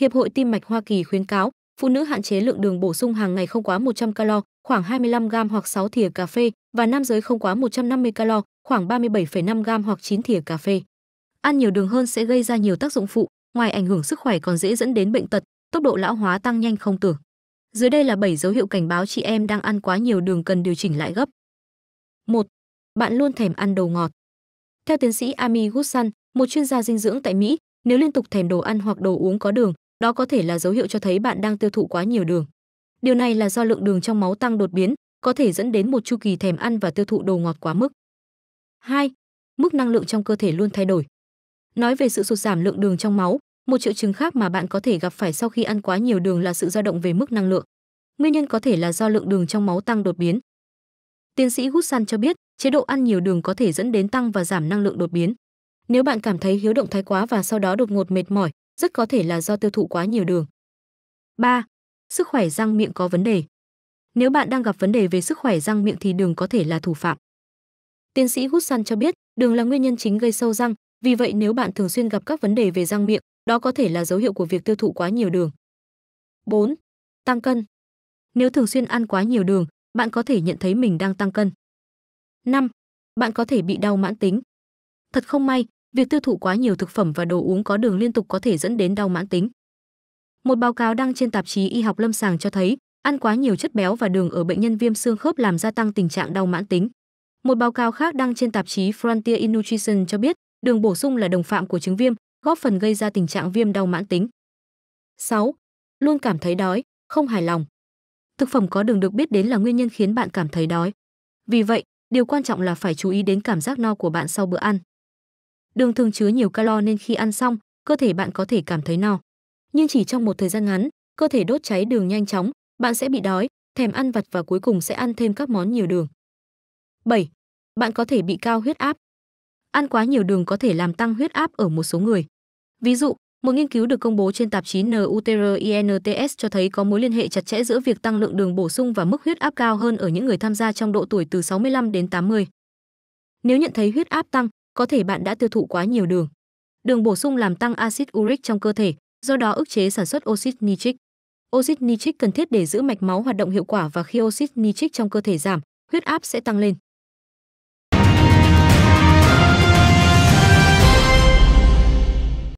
Hiệp hội tim mạch Hoa Kỳ khuyến cáo phụ nữ hạn chế lượng đường bổ sung hàng ngày không quá 100 calo, khoảng 25 gram hoặc 6 thìa cà phê và nam giới không quá 150 calo, khoảng 37,5 gram hoặc 9 thìa cà phê. Ăn nhiều đường hơn sẽ gây ra nhiều tác dụng phụ, ngoài ảnh hưởng sức khỏe còn dễ dẫn đến bệnh tật, tốc độ lão hóa tăng nhanh không tưởng. Dưới đây là 7 dấu hiệu cảnh báo chị em đang ăn quá nhiều đường cần điều chỉnh lại gấp. 1. Bạn luôn thèm ăn đồ ngọt. Theo tiến sĩ Amy Gussan, một chuyên gia dinh dưỡng tại Mỹ, nếu liên tục thèm đồ ăn hoặc đồ uống có đường, đó có thể là dấu hiệu cho thấy bạn đang tiêu thụ quá nhiều đường. Điều này là do lượng đường trong máu tăng đột biến, có thể dẫn đến một chu kỳ thèm ăn và tiêu thụ đồ ngọt quá mức. 2. Mức năng lượng trong cơ thể luôn thay đổi. Nói về sự sụt giảm lượng đường trong máu, một triệu chứng khác mà bạn có thể gặp phải sau khi ăn quá nhiều đường là sự dao động về mức năng lượng. Nguyên nhân có thể là do lượng đường trong máu tăng đột biến. Tiến sĩ Hussan cho biết, chế độ ăn nhiều đường có thể dẫn đến tăng và giảm năng lượng đột biến. Nếu bạn cảm thấy hiếu động thái quá và sau đó đột ngột mệt mỏi, rất có thể là do tiêu thụ quá nhiều đường. 3. Sức khỏe răng miệng có vấn đề. Nếu bạn đang gặp vấn đề về sức khỏe răng miệng thì đường có thể là thủ phạm. Tiến sĩ Hussan cho biết, đường là nguyên nhân chính gây sâu răng, vì vậy nếu bạn thường xuyên gặp các vấn đề về răng miệng, đó có thể là dấu hiệu của việc tiêu thụ quá nhiều đường. 4. Tăng cân. Nếu thường xuyên ăn quá nhiều đường, bạn có thể nhận thấy mình đang tăng cân. 5. Bạn có thể bị đau mãn tính. Thật không may, việc tiêu thụ quá nhiều thực phẩm và đồ uống có đường liên tục có thể dẫn đến đau mãn tính. Một báo cáo đăng trên tạp chí Y học lâm sàng cho thấy, ăn quá nhiều chất béo và đường ở bệnh nhân viêm xương khớp làm gia tăng tình trạng đau mãn tính. Một báo cáo khác đăng trên tạp chí Frontier in Nutrition cho biết, đường bổ sung là đồng phạm của chứng viêm, góp phần gây ra tình trạng viêm đau mãn tính. 6. Luôn cảm thấy đói, không hài lòng. Thực phẩm có đường được biết đến là nguyên nhân khiến bạn cảm thấy đói. Vì vậy, điều quan trọng là phải chú ý đến cảm giác no của bạn sau bữa ăn. Đường thường chứa nhiều calo nên khi ăn xong, cơ thể bạn có thể cảm thấy no. Nhưng chỉ trong một thời gian ngắn, cơ thể đốt cháy đường nhanh chóng, bạn sẽ bị đói, thèm ăn vặt và cuối cùng sẽ ăn thêm các món nhiều đường. 7. Bạn có thể bị cao huyết áp. Ăn quá nhiều đường có thể làm tăng huyết áp ở một số người. Ví dụ, một nghiên cứu được công bố trên tạp chí NUTRINTS cho thấy có mối liên hệ chặt chẽ giữa việc tăng lượng đường bổ sung và mức huyết áp cao hơn ở những người tham gia trong độ tuổi từ 65 đến 80. Nếu nhận thấy huyết áp tăng, có thể bạn đã tiêu thụ quá nhiều đường. Đường bổ sung làm tăng axit uric trong cơ thể, do đó ức chế sản xuất oxit nitric. Oxit nitric cần thiết để giữ mạch máu hoạt động hiệu quả và khi oxit nitric trong cơ thể giảm, huyết áp sẽ tăng lên.